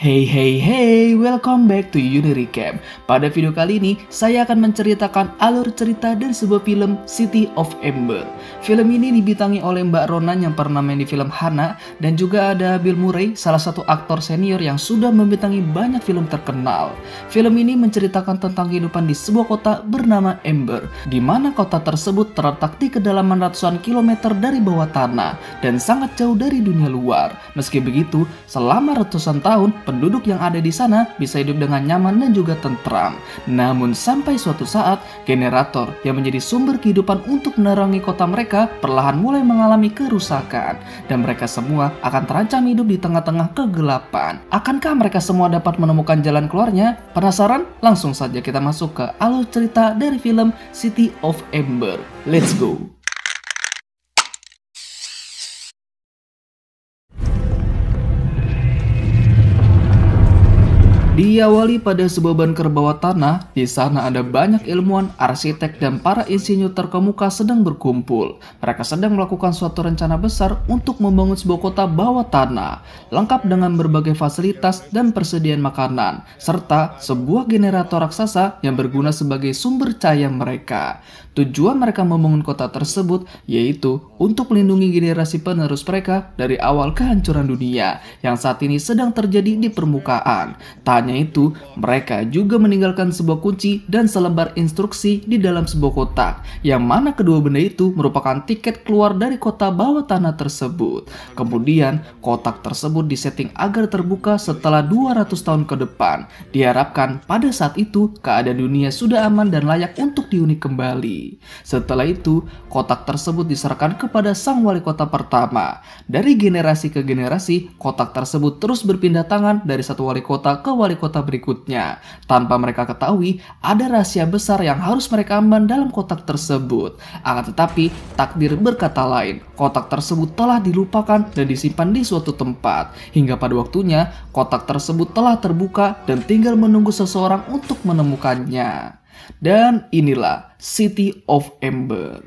Hey hey hey, welcome back to Uni Recap. Pada video kali ini, saya akan menceritakan alur cerita dari sebuah film City of Ember. Film ini dibintangi oleh Mbak Ronan yang pernah main di film Hana dan juga ada Bill Murray, salah satu aktor senior yang sudah membintangi banyak film terkenal. Film ini menceritakan tentang kehidupan di sebuah kota bernama Ember, di mana kota tersebut terletak di kedalaman ratusan kilometer dari bawah tanah dan sangat jauh dari dunia luar. Meski begitu, selama ratusan tahun penduduk yang ada di sana bisa hidup dengan nyaman dan juga tentram. Namun sampai suatu saat, generator yang menjadi sumber kehidupan untuk menerangi kota mereka perlahan mulai mengalami kerusakan dan mereka semua akan terancam hidup di tengah-tengah kegelapan. Akankah mereka semua dapat menemukan jalan keluarnya? Penasaran? Langsung saja kita masuk ke alur cerita dari film City of Ember. Let's go! Diawali pada sebuah bunker bawah tanah, di sana ada banyak ilmuwan, arsitek, dan para insinyur terkemuka sedang berkumpul. Mereka sedang melakukan suatu rencana besar untuk membangun sebuah kota bawah tanah, lengkap dengan berbagai fasilitas dan persediaan makanan, serta sebuah generator raksasa yang berguna sebagai sumber cahaya mereka. Tujuan mereka membangun kota tersebut yaitu untuk melindungi generasi penerus mereka dari awal kehancuran dunia yang saat ini sedang terjadi di permukaan hanya itu, mereka juga meninggalkan sebuah kunci dan selembar instruksi di dalam sebuah kotak, yang mana kedua benda itu merupakan tiket keluar dari kota bawah tanah tersebut. Kemudian, kotak tersebut disetting agar terbuka setelah 200 tahun ke depan. Diharapkan pada saat itu, keadaan dunia sudah aman dan layak untuk diuni kembali. Setelah itu, kotak tersebut diserahkan kepada sang wali kota pertama. Dari generasi ke generasi, kotak tersebut terus berpindah tangan dari satu wali kota ke wali wali kota berikutnya. Tanpa mereka ketahui, ada rahasia besar yang harus mereka aman dalam kotak tersebut. Akan tetapi, takdir berkata lain, kotak tersebut telah dilupakan dan disimpan di suatu tempat. Hingga pada waktunya, kotak tersebut telah terbuka dan tinggal menunggu seseorang untuk menemukannya. Dan inilah City of Ember.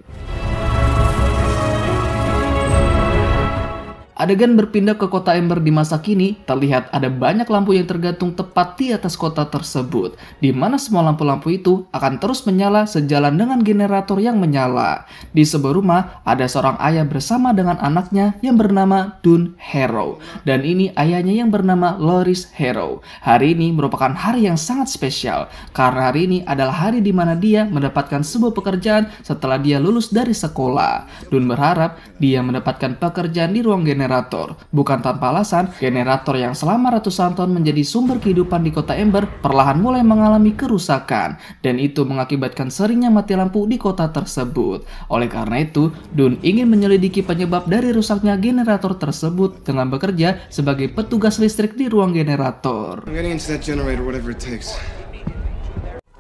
Adegan berpindah ke kota Ember di masa kini, terlihat ada banyak lampu yang tergantung tepat di atas kota tersebut, di mana semua lampu-lampu itu akan terus menyala sejalan dengan generator yang menyala. Di sebuah rumah, ada seorang ayah bersama dengan anaknya yang bernama Dun Harrow, dan ini ayahnya yang bernama Loris Harrow. Hari ini merupakan hari yang sangat spesial, karena hari ini adalah hari di mana dia mendapatkan sebuah pekerjaan setelah dia lulus dari sekolah. Dun berharap dia mendapatkan pekerjaan di ruang generator generator. Bukan tanpa alasan, generator yang selama ratusan tahun menjadi sumber kehidupan di kota Ember perlahan mulai mengalami kerusakan, dan itu mengakibatkan seringnya mati lampu di kota tersebut. Oleh karena itu, Dun ingin menyelidiki penyebab dari rusaknya generator tersebut dengan bekerja sebagai petugas listrik di ruang generator.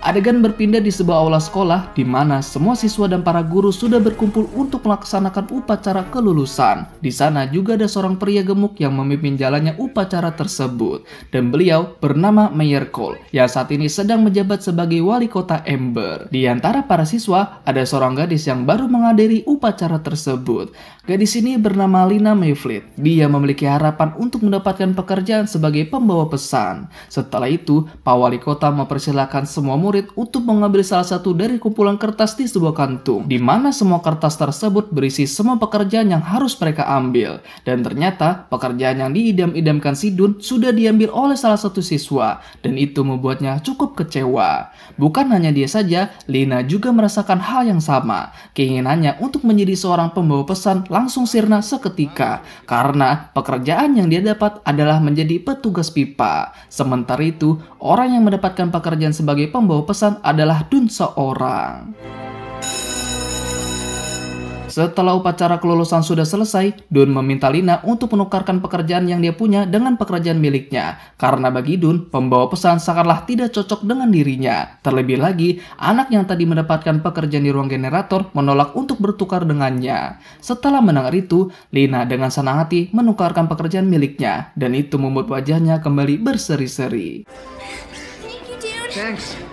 Adegan berpindah di sebuah aula sekolah di mana semua siswa dan para guru sudah berkumpul untuk melaksanakan upacara kelulusan. Di sana juga ada seorang pria gemuk yang memimpin jalannya upacara tersebut dan beliau bernama Mayor Cole yang saat ini sedang menjabat sebagai wali kota Ember. Di antara para siswa ada seorang gadis yang baru menghadiri upacara tersebut. Gadis ini bernama Lina Mayfleet. Dia memiliki harapan untuk mendapatkan pekerjaan sebagai pembawa pesan. Setelah itu, Pak Wali Kota mempersilahkan semua murid murid Utup mengambil salah satu dari kumpulan kertas di sebuah kantung, di mana semua kertas tersebut berisi semua pekerjaan yang harus mereka ambil. Dan ternyata pekerjaan yang diidam-idamkan Sidun sudah diambil oleh salah satu siswa, dan itu membuatnya cukup kecewa. Bukan hanya dia saja, Lina juga merasakan hal yang sama. Keinginannya untuk menjadi seorang pembawa pesan langsung sirna seketika, karena pekerjaan yang dia dapat adalah menjadi petugas pipa. Sementara itu, orang yang mendapatkan pekerjaan sebagai pembawa pesan adalah Dun seorang. Setelah upacara kelulusan sudah selesai, Dun meminta Lina untuk menukarkan pekerjaan yang dia punya dengan pekerjaan miliknya. Karena bagi Dun, pembawa pesan sangatlah tidak cocok dengan dirinya. Terlebih lagi, anak yang tadi mendapatkan pekerjaan di ruang generator menolak untuk bertukar dengannya. Setelah mendengar itu, Lina dengan senang hati menukarkan pekerjaan miliknya. Dan itu membuat wajahnya kembali berseri-seri. Thanks.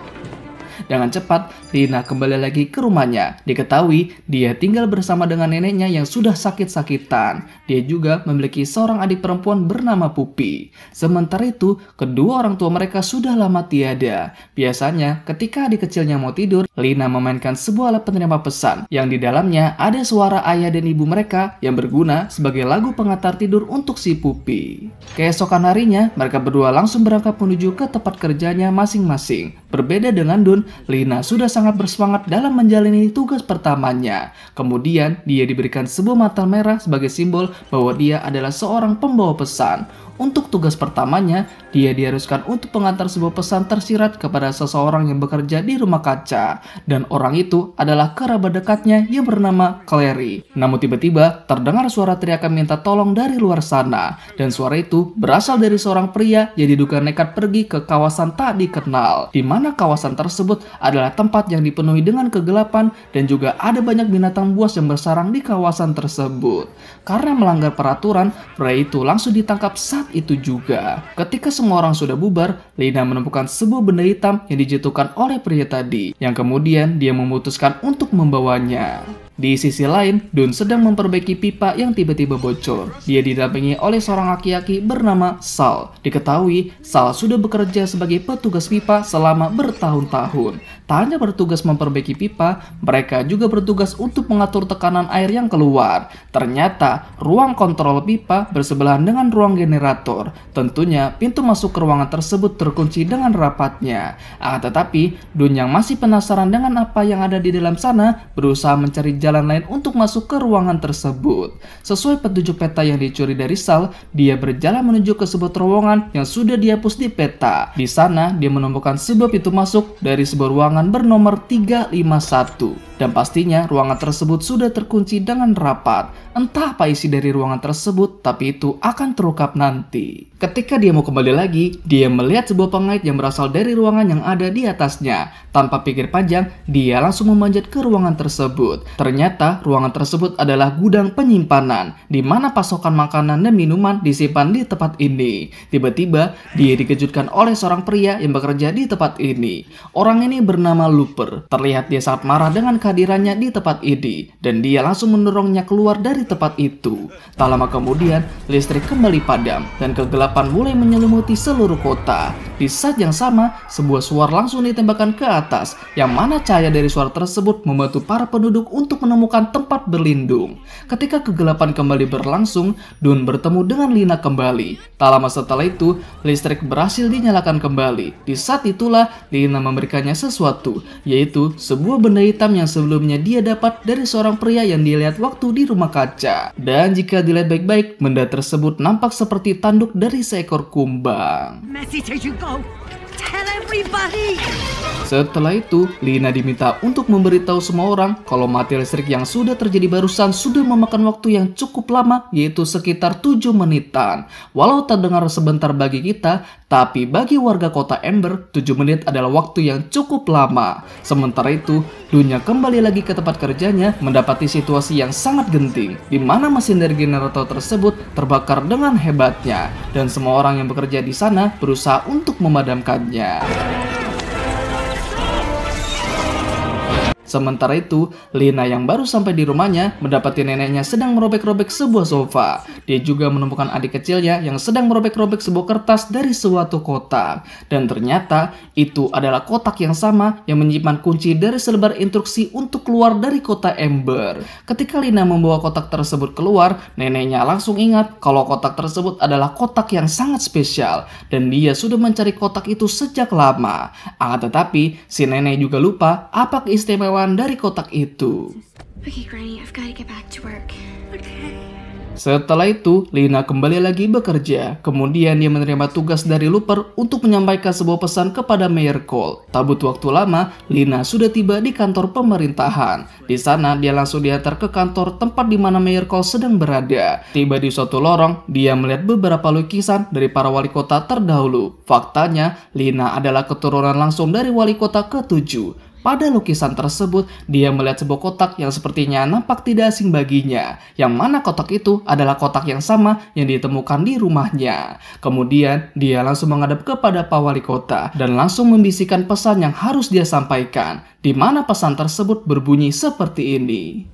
Dengan cepat, Rina kembali lagi ke rumahnya. Diketahui, dia tinggal bersama dengan neneknya yang sudah sakit-sakitan. Dia juga memiliki seorang adik perempuan bernama Pupi. Sementara itu, kedua orang tua mereka sudah lama tiada. Biasanya, ketika adik kecilnya mau tidur, Lina memainkan sebuah alat penerima pesan yang di dalamnya ada suara ayah dan ibu mereka yang berguna sebagai lagu pengantar tidur untuk si Pupi. Keesokan harinya, mereka berdua langsung berangkat menuju ke tempat kerjanya masing-masing. Berbeda dengan Dun, Lina sudah sangat bersemangat dalam menjalani tugas pertamanya. Kemudian, dia diberikan sebuah mata merah sebagai simbol bahwa dia adalah seorang pembawa pesan. Untuk tugas pertamanya, dia diharuskan untuk mengantar sebuah pesan tersirat kepada seseorang yang bekerja di rumah kaca, dan orang itu adalah kerabat dekatnya yang bernama Clary. Namun tiba-tiba terdengar suara teriakan minta tolong dari luar sana, dan suara itu berasal dari seorang pria yang diduga nekat pergi ke kawasan tak dikenal, di mana kawasan tersebut adalah tempat yang dipenuhi dengan kegelapan dan juga ada banyak binatang buas yang bersarang di kawasan tersebut. Karena melanggar peraturan, pria itu langsung ditangkap saat itu juga. Ketika semua orang sudah bubar, Lina menemukan sebuah benda hitam yang dijatuhkan oleh pria tadi, yang kemudian dia memutuskan untuk membawanya. Di sisi lain, Dun sedang memperbaiki pipa yang tiba-tiba bocor. Dia didampingi oleh seorang laki-laki bernama Sal. Diketahui, Sal sudah bekerja sebagai petugas pipa selama bertahun-tahun. Tak hanya bertugas memperbaiki pipa, mereka juga bertugas untuk mengatur tekanan air yang keluar. Ternyata, ruang kontrol pipa bersebelahan dengan ruang generator. Tentunya, pintu masuk ke ruangan tersebut terkunci dengan rapatnya. Ah, tetapi, Dun yang masih penasaran dengan apa yang ada di dalam sana, berusaha mencari jalan jalan lain untuk masuk ke ruangan tersebut. Sesuai petunjuk peta yang dicuri dari Sal, dia berjalan menuju ke sebuah terowongan yang sudah dihapus di peta. Di sana, dia menemukan sebuah pintu masuk dari sebuah ruangan bernomor 351. Dan pastinya, ruangan tersebut sudah terkunci dengan rapat. Entah apa isi dari ruangan tersebut, tapi itu akan terungkap nanti. Ketika dia mau kembali lagi, dia melihat sebuah pengait yang berasal dari ruangan yang ada di atasnya. Tanpa pikir panjang, dia langsung memanjat ke ruangan tersebut. Ternyata, ruangan tersebut adalah gudang penyimpanan, di mana pasokan makanan dan minuman disimpan di tempat ini. Tiba-tiba, dia dikejutkan oleh seorang pria yang bekerja di tempat ini. Orang ini bernama Looper. Terlihat dia sangat marah dengan kehadirannya di tempat ini, dan dia langsung mendorongnya keluar dari tempat itu. Tak lama kemudian, listrik kembali padam, dan kegelapan kegelapan mulai menyelimuti seluruh kota. Di saat yang sama, sebuah suara langsung ditembakkan ke atas, yang mana cahaya dari suara tersebut membantu para penduduk untuk menemukan tempat berlindung. Ketika kegelapan kembali berlangsung, Dun bertemu dengan Lina kembali. Tak lama setelah itu, listrik berhasil dinyalakan kembali. Di saat itulah, Lina memberikannya sesuatu, yaitu sebuah benda hitam yang sebelumnya dia dapat dari seorang pria yang dilihat waktu di rumah kaca. Dan jika dilihat baik-baik, benda tersebut nampak seperti tanduk dari dari seekor kumbang. Message tell everybody. Setelah itu, Lina diminta untuk memberitahu semua orang kalau mati listrik yang sudah terjadi barusan sudah memakan waktu yang cukup lama, yaitu sekitar 7 menitan. Walau terdengar sebentar bagi kita, tapi bagi warga kota Ember, 7 menit adalah waktu yang cukup lama. Sementara itu, Dunia kembali lagi ke tempat kerjanya mendapati situasi yang sangat genting, di mana mesin dari generator tersebut terbakar dengan hebatnya, dan semua orang yang bekerja di sana berusaha untuk memadamkannya. Yeah. Sementara itu, Lina yang baru sampai di rumahnya mendapati neneknya sedang merobek-robek sebuah sofa. Dia juga menemukan adik kecilnya yang sedang merobek-robek sebuah kertas dari suatu kotak. Dan ternyata itu adalah kotak yang sama yang menyimpan kunci dari selebar instruksi untuk keluar dari kota Ember. Ketika Lina membawa kotak tersebut keluar, neneknya langsung ingat kalau kotak tersebut adalah kotak yang sangat spesial dan dia sudah mencari kotak itu sejak lama. Ah, tetapi, si nenek juga lupa apa keistimewaan dari kotak itu. Setelah itu, Lina kembali lagi bekerja. Kemudian dia menerima tugas dari Looper untuk menyampaikan sebuah pesan kepada Mayor Cole. Tak butuh waktu lama, Lina sudah tiba di kantor pemerintahan. Di sana, dia langsung diantar ke kantor tempat di mana Mayor Cole sedang berada. Tiba di suatu lorong, dia melihat beberapa lukisan dari para wali kota terdahulu. Faktanya, Lina adalah keturunan langsung dari wali kota ketujuh. Pada lukisan tersebut, dia melihat sebuah kotak yang sepertinya nampak tidak asing baginya, yang mana kotak itu adalah kotak yang sama yang ditemukan di rumahnya. Kemudian, dia langsung menghadap kepada Pak Wali Kota dan langsung membisikkan pesan yang harus dia sampaikan, di mana pesan tersebut berbunyi seperti ini.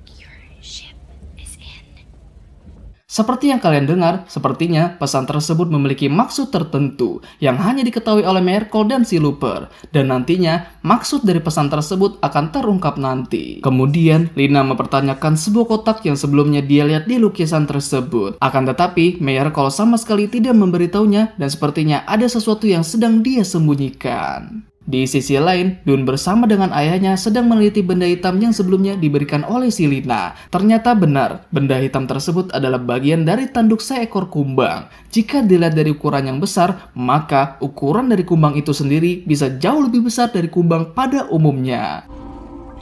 Seperti yang kalian dengar, sepertinya pesan tersebut memiliki maksud tertentu yang hanya diketahui oleh Merkel dan si Looper, dan nantinya maksud dari pesan tersebut akan terungkap nanti. Kemudian, Lina mempertanyakan sebuah kotak yang sebelumnya dia lihat di lukisan tersebut. Akan tetapi, Merkel sama sekali tidak memberitahunya dan sepertinya ada sesuatu yang sedang dia sembunyikan. Di sisi lain, Dun bersama dengan ayahnya sedang meneliti benda hitam yang sebelumnya diberikan oleh Silina. Ternyata benar, benda hitam tersebut adalah bagian dari tanduk seekor kumbang. Jika dilihat dari ukuran yang besar, maka ukuran dari kumbang itu sendiri bisa jauh lebih besar dari kumbang pada umumnya.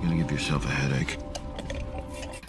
You're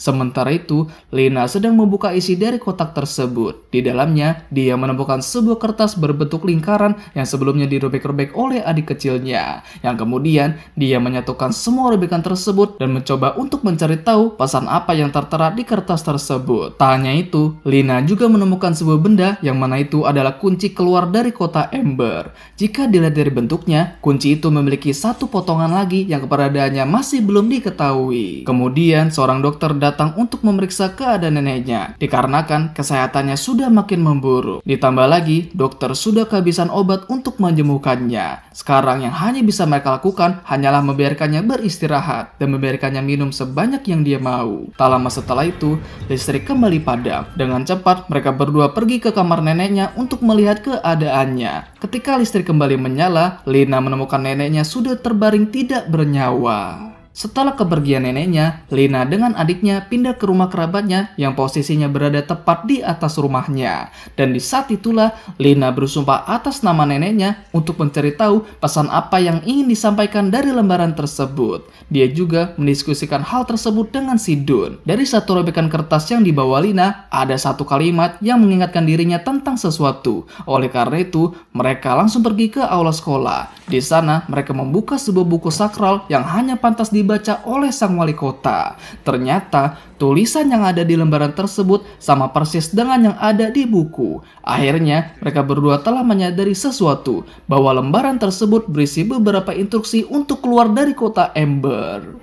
Sementara itu, Lina sedang membuka isi dari kotak tersebut. Di dalamnya, dia menemukan sebuah kertas berbentuk lingkaran yang sebelumnya dirobek-robek oleh adik kecilnya. Yang kemudian, dia menyatukan semua robekan tersebut dan mencoba untuk mencari tahu pesan apa yang tertera di kertas tersebut. Tak hanya itu, Lina juga menemukan sebuah benda yang mana itu adalah kunci keluar dari kota Ember. Jika dilihat dari bentuknya, kunci itu memiliki satu potongan lagi yang keberadaannya masih belum diketahui. Kemudian, seorang dokter datang datang untuk memeriksa keadaan neneknya dikarenakan kesehatannya sudah makin memburuk. Ditambah lagi, dokter sudah kehabisan obat untuk menjemukannya. Sekarang yang hanya bisa mereka lakukan hanyalah membiarkannya beristirahat dan membiarkannya minum sebanyak yang dia mau. Tak lama setelah itu, listrik kembali padam. Dengan cepat, mereka berdua pergi ke kamar neneknya untuk melihat keadaannya. Ketika listrik kembali menyala, Lina menemukan neneknya sudah terbaring tidak bernyawa. Setelah kepergian neneknya, Lina dengan adiknya pindah ke rumah kerabatnya yang posisinya berada tepat di atas rumahnya. Dan di saat itulah, Lina bersumpah atas nama neneknya untuk mencari tahu pesan apa yang ingin disampaikan dari lembaran tersebut. Dia juga mendiskusikan hal tersebut dengan Sidun. Dari satu robekan kertas yang dibawa Lina, ada satu kalimat yang mengingatkan dirinya tentang sesuatu. Oleh karena itu, mereka langsung pergi ke aula sekolah. Di sana, mereka membuka sebuah buku sakral yang hanya pantas di dibaca oleh sang wali kota. Ternyata tulisan yang ada di lembaran tersebut sama persis dengan yang ada di buku. Akhirnya mereka berdua telah menyadari sesuatu bahwa lembaran tersebut berisi beberapa instruksi untuk keluar dari kota Ember.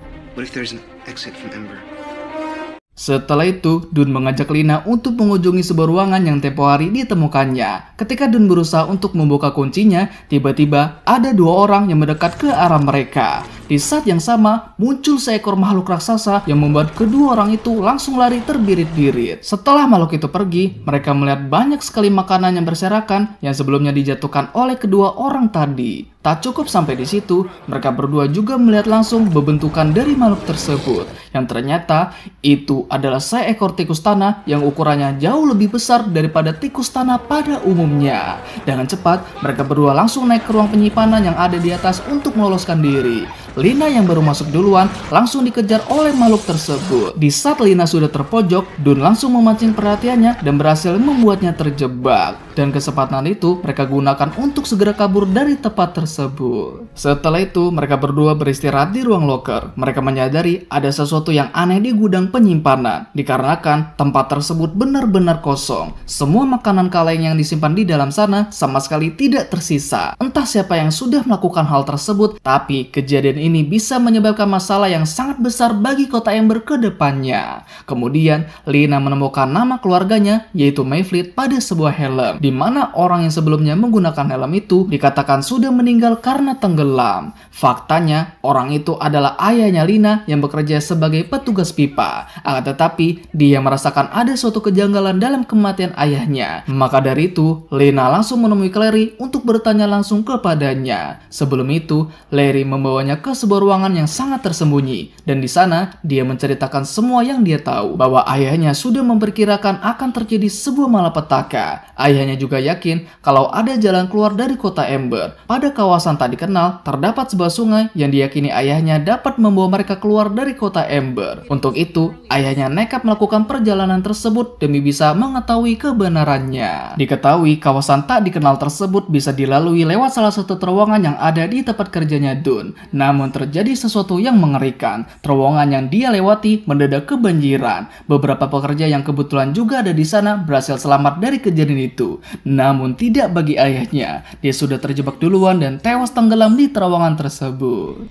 Setelah itu, Dun mengajak Lina untuk mengunjungi sebuah ruangan yang tempo hari ditemukannya. Ketika Dun berusaha untuk membuka kuncinya, tiba-tiba ada dua orang yang mendekat ke arah mereka. Di saat yang sama, muncul seekor makhluk raksasa yang membuat kedua orang itu langsung lari terbirit-birit. Setelah makhluk itu pergi, mereka melihat banyak sekali makanan yang berserakan yang sebelumnya dijatuhkan oleh kedua orang tadi. Tak cukup sampai di situ, mereka berdua juga melihat langsung bebentukan dari makhluk tersebut, yang ternyata itu adalah seekor tikus tanah yang ukurannya jauh lebih besar daripada tikus tanah pada umumnya. Dengan cepat, mereka berdua langsung naik ke ruang penyimpanan yang ada di atas untuk meloloskan diri. Lina yang baru masuk duluan langsung dikejar oleh makhluk tersebut. Di saat Lina sudah terpojok, Dun langsung memancing perhatiannya dan berhasil membuatnya terjebak. Dan kesempatan itu mereka gunakan untuk segera kabur dari tempat tersebut. Setelah itu, mereka berdua beristirahat di ruang locker. Mereka menyadari ada sesuatu yang aneh di gudang penyimpanan, dikarenakan tempat tersebut benar-benar kosong. Semua makanan kaleng yang disimpan di dalam sana sama sekali tidak tersisa. Entah siapa yang sudah melakukan hal tersebut, tapi kejadian ini bisa menyebabkan masalah yang sangat besar bagi kota Ember ke depannya. Kemudian, Lina menemukan nama keluarganya, yaitu Mayfleet, pada sebuah helm, di mana orang yang sebelumnya menggunakan helm itu dikatakan sudah meninggal karena tenggelam. Faktanya, orang itu adalah ayahnya Lina yang bekerja sebagai petugas pipa. Akan tetapi, dia merasakan ada suatu kejanggalan dalam kematian ayahnya. Maka dari itu, Lina langsung menemui Clary untuk bertanya langsung kepadanya. Sebelum itu, Larry membawanya ke adalah sebuah ruangan yang sangat tersembunyi, dan di sana dia menceritakan semua yang dia tahu bahwa ayahnya sudah memperkirakan akan terjadi sebuah malapetaka. Ayahnya juga yakin kalau ada jalan keluar dari kota Ember. Pada kawasan tak dikenal, terdapat sebuah sungai yang diyakini ayahnya dapat membawa mereka keluar dari kota Ember. Untuk itu, ayahnya nekat melakukan perjalanan tersebut demi bisa mengetahui kebenarannya. Diketahui kawasan tak dikenal tersebut bisa dilalui lewat salah satu terowongan yang ada di tempat kerjanya Dun. Namun namun terjadi sesuatu yang mengerikan. Terowongan yang dia lewati mendadak kebanjiran. Beberapa pekerja yang kebetulan juga ada di sana berhasil selamat dari kejadian itu. Namun tidak bagi ayahnya. Dia sudah terjebak duluan dan tewas tenggelam di terowongan tersebut.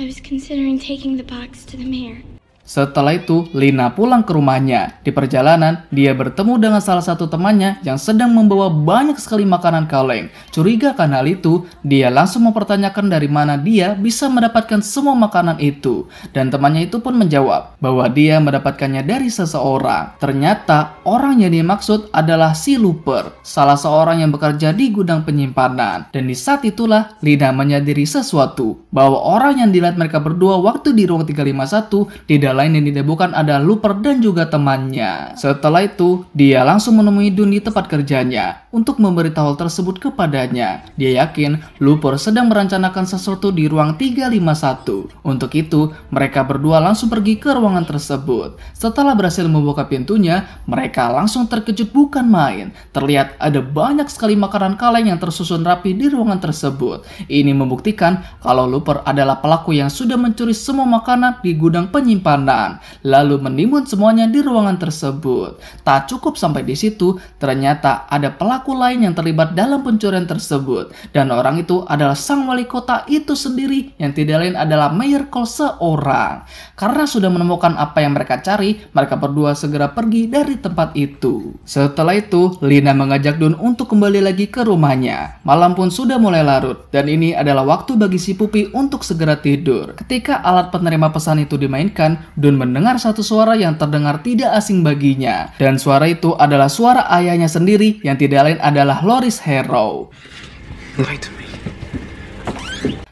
I was considering taking the box to the mayor. Setelah itu, Lina pulang ke rumahnya. Di perjalanan, dia bertemu dengan salah satu temannya yang sedang membawa banyak sekali makanan kaleng. Curiga karena hal itu, dia langsung mempertanyakan dari mana dia bisa mendapatkan semua makanan itu. Dan temannya itu pun menjawab bahwa dia mendapatkannya dari seseorang. Ternyata, orang yang dimaksud adalah si Looper, salah seorang yang bekerja di gudang penyimpanan. Dan di saat itulah, Lina menyadari sesuatu bahwa orang yang dilihat mereka berdua waktu di ruang 351 tidak lain yang didebokan ada Luper dan juga temannya. Setelah itu, dia langsung menemui Dun di tempat kerjanya untuk memberitahu hal tersebut kepadanya. Dia yakin Luper sedang merencanakan sesuatu di ruang 351. Untuk itu, mereka berdua langsung pergi ke ruangan tersebut. Setelah berhasil membuka pintunya, mereka langsung terkejut bukan main. Terlihat ada banyak sekali makanan kaleng yang tersusun rapi di ruangan tersebut. Ini membuktikan kalau Luper adalah pelaku yang sudah mencuri semua makanan di gudang penyimpanan pandaan, lalu menimbun semuanya di ruangan tersebut. Tak cukup sampai di situ, ternyata ada pelaku lain yang terlibat dalam pencurian tersebut. Dan orang itu adalah sang wali kota itu sendiri yang tidak lain adalah Mayor Cole seorang. Karena sudah menemukan apa yang mereka cari, mereka berdua segera pergi dari tempat itu. Setelah itu, Lina mengajak Don untuk kembali lagi ke rumahnya. Malam pun sudah mulai larut, dan ini adalah waktu bagi si Pupi untuk segera tidur. Ketika alat penerima pesan itu dimainkan, Dun mendengar satu suara yang terdengar tidak asing baginya. Dan suara itu adalah suara ayahnya sendiri yang tidak lain adalah Loris Hero.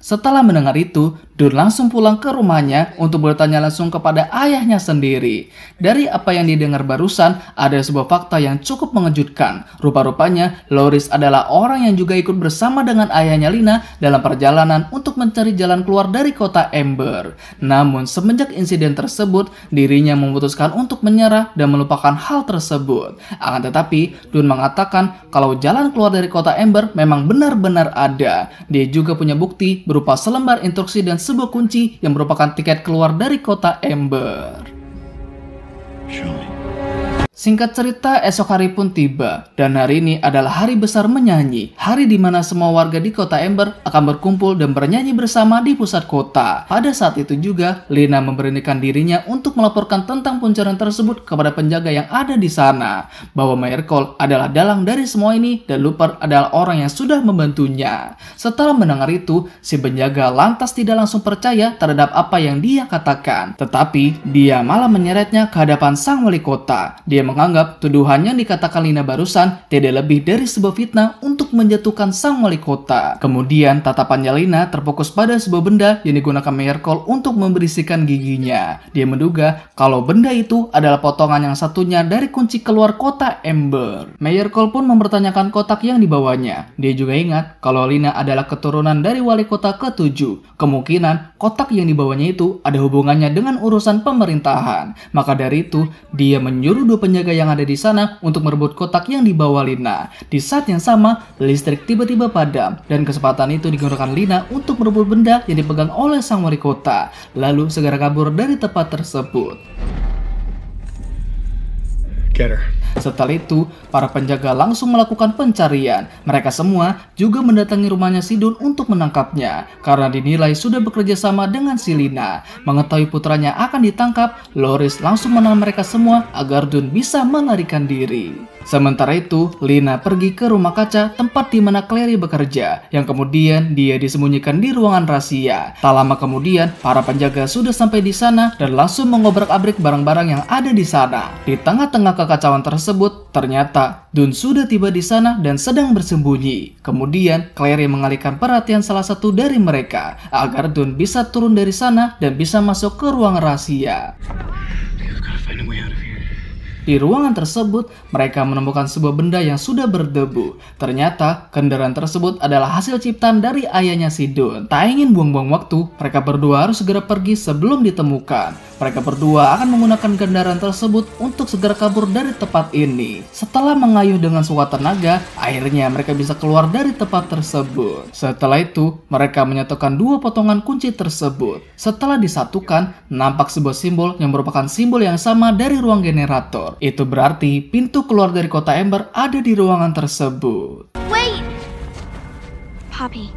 Setelah mendengar itu, Dun langsung pulang ke rumahnya untuk bertanya langsung kepada ayahnya sendiri. Dari apa yang didengar barusan, ada sebuah fakta yang cukup mengejutkan. Rupa-rupanya, Loris adalah orang yang juga ikut bersama dengan ayahnya Lina dalam perjalanan untuk mencari jalan keluar dari kota Ember. Namun, semenjak insiden tersebut, dirinya memutuskan untuk menyerah dan melupakan hal tersebut. Akan tetapi, Dun mengatakan kalau jalan keluar dari kota Ember memang benar-benar ada. Dia juga punya bukti berupa selembar instruksi dan sebuah kunci yang merupakan tiket keluar dari kota Ember. Surely. Singkat cerita, esok hari pun tiba, dan hari ini adalah hari besar menyanyi, hari di mana semua warga di kota Ember akan berkumpul dan bernyanyi bersama di pusat kota. Pada saat itu juga, Lina memberanikan dirinya untuk melaporkan tentang puncaran tersebut kepada penjaga yang ada di sana, bahwa Mayor Cole adalah dalang dari semua ini dan Looper adalah orang yang sudah membantunya. Setelah mendengar itu, si penjaga lantas tidak langsung percaya terhadap apa yang dia katakan, tetapi dia malah menyeretnya ke hadapan sang wali kota. Dia menganggap tuduhan yang dikatakan Lina barusan tidak lebih dari sebuah fitnah untuk menjatuhkan sang wali kota. Kemudian tatapan Lina terfokus pada sebuah benda yang digunakan Mayor Cole untuk membersihkan giginya. Dia menduga kalau benda itu adalah potongan yang satunya dari kunci keluar kota Ember. Mayor Cole pun mempertanyakan kotak yang dibawanya. Dia juga ingat kalau Lina adalah keturunan dari wali kota ketujuh. Kemungkinan kotak yang dibawanya itu ada hubungannya dengan urusan pemerintahan. Maka dari itu, dia menyuruh dua penjaga yang ada di sana untuk merebut kotak yang dibawa Lina. Di saat yang sama, listrik tiba-tiba padam dan kesempatan itu digunakan Lina untuk merebut benda yang dipegang oleh sang wali kota, lalu segera kabur dari tempat tersebut. Get her. Setelah itu, para penjaga langsung melakukan pencarian. Mereka semua juga mendatangi rumahnya Sidun untuk menangkapnya, karena dinilai sudah bekerja sama dengan Silina. Mengetahui putranya akan ditangkap, Loris langsung menahan mereka semua agar Dun bisa melarikan diri. Sementara itu, Lina pergi ke rumah kaca tempat di mana Clary bekerja, yang kemudian dia disembunyikan di ruangan rahasia. Tak lama kemudian, para penjaga sudah sampai di sana dan langsung mengobrak-abrik barang-barang yang ada di sana. Di tengah-tengah kekacauan tersebut, ternyata Dun sudah tiba di sana dan sedang bersembunyi. Kemudian, Clary mengalihkan perhatian salah satu dari mereka agar Dun bisa turun dari sana dan bisa masuk ke ruang rahasia. Di ruangan tersebut, mereka menemukan sebuah benda yang sudah berdebu. Ternyata, kendaraan tersebut adalah hasil ciptaan dari ayahnya Sidon. Tak ingin buang-buang waktu, mereka berdua harus segera pergi sebelum ditemukan. Mereka berdua akan menggunakan kendaraan tersebut untuk segera kabur dari tempat ini. Setelah mengayuh dengan sekuat tenaga, akhirnya mereka bisa keluar dari tempat tersebut. Setelah itu, mereka menyatukan dua potongan kunci tersebut. Setelah disatukan, nampak sebuah simbol yang merupakan simbol yang sama dari ruang generator. Ember. Itu berarti pintu keluar dari kota Ember ada di ruangan tersebut. Wait. Poppy,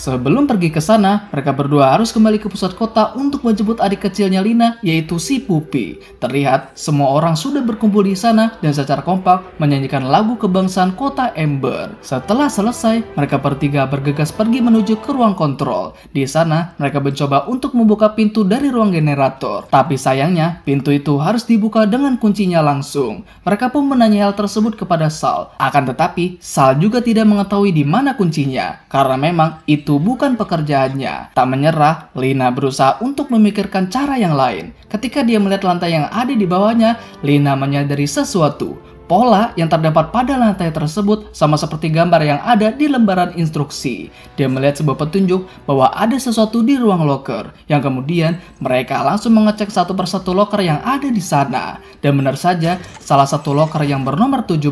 Sebelum pergi ke sana, mereka berdua harus kembali ke pusat kota untuk menjemput adik kecilnya Lina, yaitu si Pupi. Terlihat semua orang sudah berkumpul di sana dan secara kompak menyanyikan lagu kebangsaan kota Ember. Setelah selesai, mereka bertiga bergegas pergi menuju ke ruang kontrol. Di sana, mereka mencoba untuk membuka pintu dari ruang generator. Tapi sayangnya, pintu itu harus dibuka dengan kuncinya langsung. Mereka pun menanyai hal tersebut kepada Sal. Akan tetapi, Sal juga tidak mengetahui di mana kuncinya, karena memang itu itu bukan pekerjaannya. Tak menyerah, Lina berusaha untuk memikirkan cara yang lain. Ketika dia melihat lantai yang ada di bawahnya, Lina menyadari sesuatu Pola yang terdapat pada lantai tersebut sama seperti gambar yang ada di lembaran instruksi. Dia melihat sebuah petunjuk bahwa ada sesuatu di ruang loker, yang kemudian mereka langsung mengecek satu persatu loker yang ada di sana. Dan benar saja, salah satu loker yang bernomor 17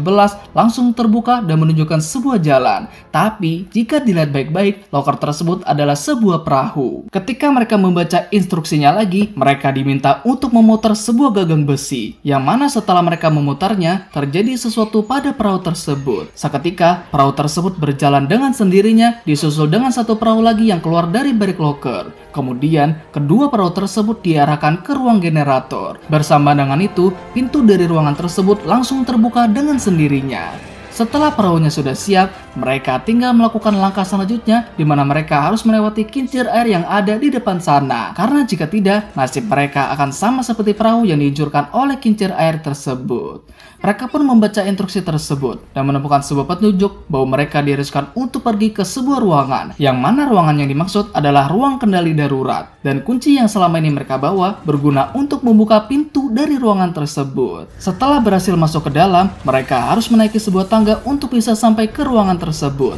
langsung terbuka dan menunjukkan sebuah jalan. Tapi, jika dilihat baik-baik, loker tersebut adalah sebuah perahu. Ketika mereka membaca instruksinya lagi, mereka diminta untuk memutar sebuah gagang besi, yang mana setelah mereka memutarnya, ternyata terjadi sesuatu pada perahu tersebut. Seketika, perahu tersebut berjalan dengan sendirinya, disusul dengan satu perahu lagi yang keluar dari barik locker. Kemudian, kedua perahu tersebut diarahkan ke ruang generator. Bersama dengan itu, pintu dari ruangan tersebut langsung terbuka dengan sendirinya. Setelah perahunya sudah siap, mereka tinggal melakukan langkah selanjutnya di mana mereka harus melewati kincir air yang ada di depan sana. Karena jika tidak, nasib mereka akan sama seperti perahu yang dihancurkan oleh kincir air tersebut. Mereka pun membaca instruksi tersebut dan menemukan sebuah petunjuk bahwa mereka diharuskan untuk pergi ke sebuah ruangan yang mana ruangan yang dimaksud adalah ruang kendali darurat dan kunci yang selama ini mereka bawa berguna untuk membuka pintu dari ruangan tersebut. Setelah berhasil masuk ke dalam, mereka harus menaiki sebuah tangga tangga untuk bisa sampai ke ruangan tersebut.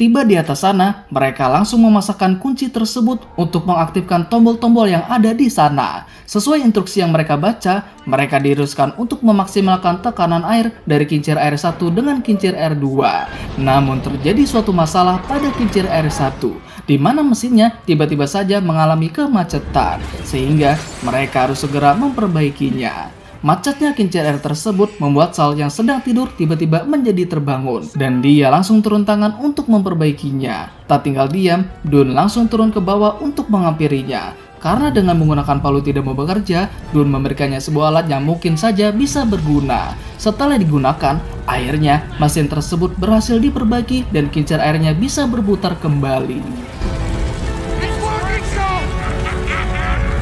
Tiba di atas sana, mereka langsung memasakkan kunci tersebut untuk mengaktifkan tombol-tombol yang ada di sana. Sesuai instruksi yang mereka baca, mereka diharuskan untuk memaksimalkan tekanan air dari kincir air 1 dengan kincir air 2. Namun terjadi suatu masalah pada kincir air 1, di mana mesinnya tiba-tiba saja mengalami kemacetan, sehingga mereka harus segera memperbaikinya. Macetnya kincir air tersebut membuat Sal yang sedang tidur tiba-tiba menjadi terbangun dan dia langsung turun tangan untuk memperbaikinya. Tak tinggal diam, Dun langsung turun ke bawah untuk mengampirinya. Karena dengan menggunakan palu tidak mau bekerja, Dun memberikannya sebuah alat yang mungkin saja bisa berguna. Setelah digunakan, airnya mesin tersebut berhasil diperbaiki dan kincir airnya bisa berputar kembali.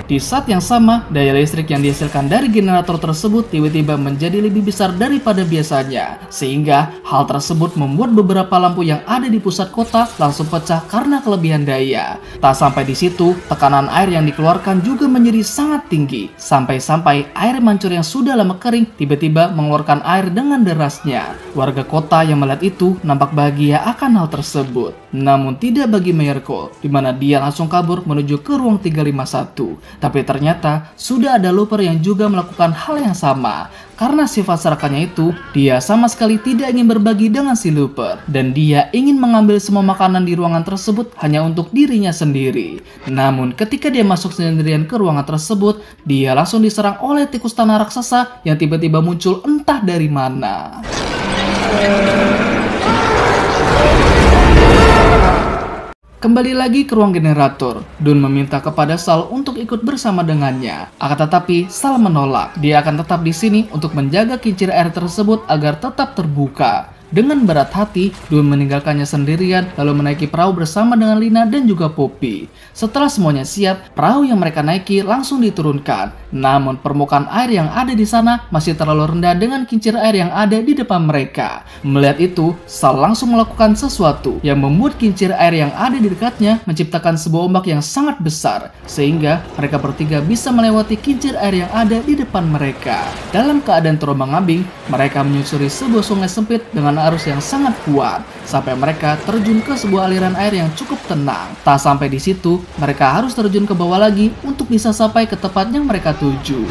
Di saat yang sama, daya listrik yang dihasilkan dari generator tersebut tiba-tiba menjadi lebih besar daripada biasanya. Sehingga hal tersebut membuat beberapa lampu yang ada di pusat kota langsung pecah karena kelebihan daya. Tak sampai di situ, tekanan air yang dikeluarkan juga menjadi sangat tinggi. Sampai-sampai air mancur yang sudah lama kering tiba-tiba mengeluarkan air dengan derasnya. Warga kota yang melihat itu nampak bahagia akan hal tersebut. Namun tidak bagi Cole, di mana dia langsung kabur menuju ke ruang 351. Tapi ternyata sudah ada Looper yang juga melakukan hal yang sama. Karena sifat serakannya itu, dia sama sekali tidak ingin berbagi dengan si Looper. Dan dia ingin mengambil semua makanan di ruangan tersebut hanya untuk dirinya sendiri. Namun ketika dia masuk sendirian ke ruangan tersebut, dia langsung diserang oleh tikus tanah raksasa yang tiba-tiba muncul entah dari mana. Kembali lagi ke ruang generator, Dun meminta kepada Sal untuk ikut bersama dengannya. Akan tetapi, Sal menolak. Dia akan tetap di sini untuk menjaga kincir air tersebut agar tetap terbuka. Dengan berat hati, Dwi meninggalkannya sendirian lalu menaiki perahu bersama dengan Lina dan juga Poppy. Setelah semuanya siap, perahu yang mereka naiki langsung diturunkan. Namun permukaan air yang ada di sana masih terlalu rendah dengan kincir air yang ada di depan mereka. Melihat itu, Sal langsung melakukan sesuatu yang membuat kincir air yang ada di dekatnya menciptakan sebuah ombak yang sangat besar sehingga mereka bertiga bisa melewati kincir air yang ada di depan mereka. Dalam keadaan terombang-ambing, mereka menyusuri sebuah sungai sempit dengan arus yang sangat kuat sampai mereka terjun ke sebuah aliran air yang cukup tenang. Tak sampai di situ, mereka harus terjun ke bawah lagi untuk bisa sampai ke tempat yang mereka tuju.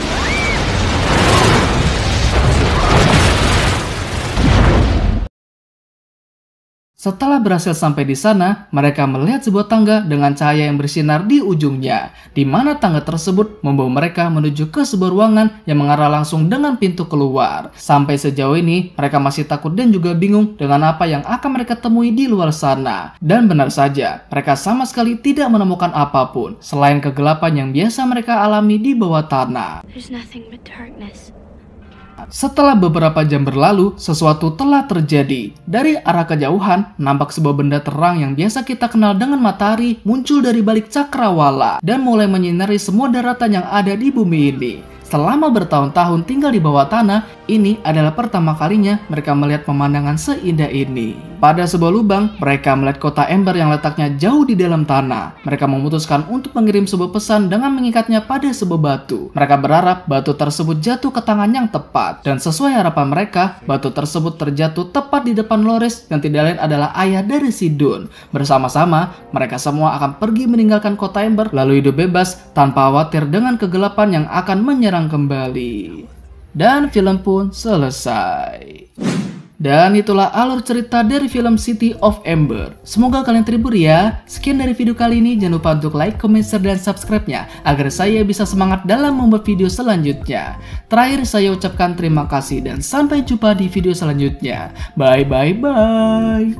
Setelah berhasil sampai di sana, mereka melihat sebuah tangga dengan cahaya yang bersinar di ujungnya, di mana tangga tersebut membawa mereka menuju ke sebuah ruangan yang mengarah langsung dengan pintu keluar. Sampai sejauh ini, mereka masih takut dan juga bingung dengan apa yang akan mereka temui di luar sana. Dan benar saja, mereka sama sekali tidak menemukan apapun, selain kegelapan yang biasa mereka alami di bawah tanah. Setelah beberapa jam berlalu, sesuatu telah terjadi. Dari arah kejauhan, nampak sebuah benda terang yang biasa kita kenal dengan matahari muncul dari balik cakrawala dan mulai menyinari semua daratan yang ada di bumi ini selama bertahun-tahun tinggal di bawah tanah, ini adalah pertama kalinya mereka melihat pemandangan seindah ini. Pada sebuah lubang, mereka melihat kota ember yang letaknya jauh di dalam tanah. Mereka memutuskan untuk mengirim sebuah pesan dengan mengikatnya pada sebuah batu. Mereka berharap batu tersebut jatuh ke tangan yang tepat. Dan sesuai harapan mereka, batu tersebut terjatuh tepat di depan Loris yang tidak lain adalah ayah dari Sidon. Bersama-sama, mereka semua akan pergi meninggalkan kota ember lalu hidup bebas tanpa khawatir dengan kegelapan yang akan menyerang menyerang kembali. Dan film pun selesai. Dan itulah alur cerita dari film City of Ember. Semoga kalian terhibur ya. Sekian dari video kali ini. Jangan lupa untuk like, comment, share, dan subscribe-nya agar saya bisa semangat dalam membuat video selanjutnya. Terakhir saya ucapkan terima kasih dan sampai jumpa di video selanjutnya. Bye bye bye.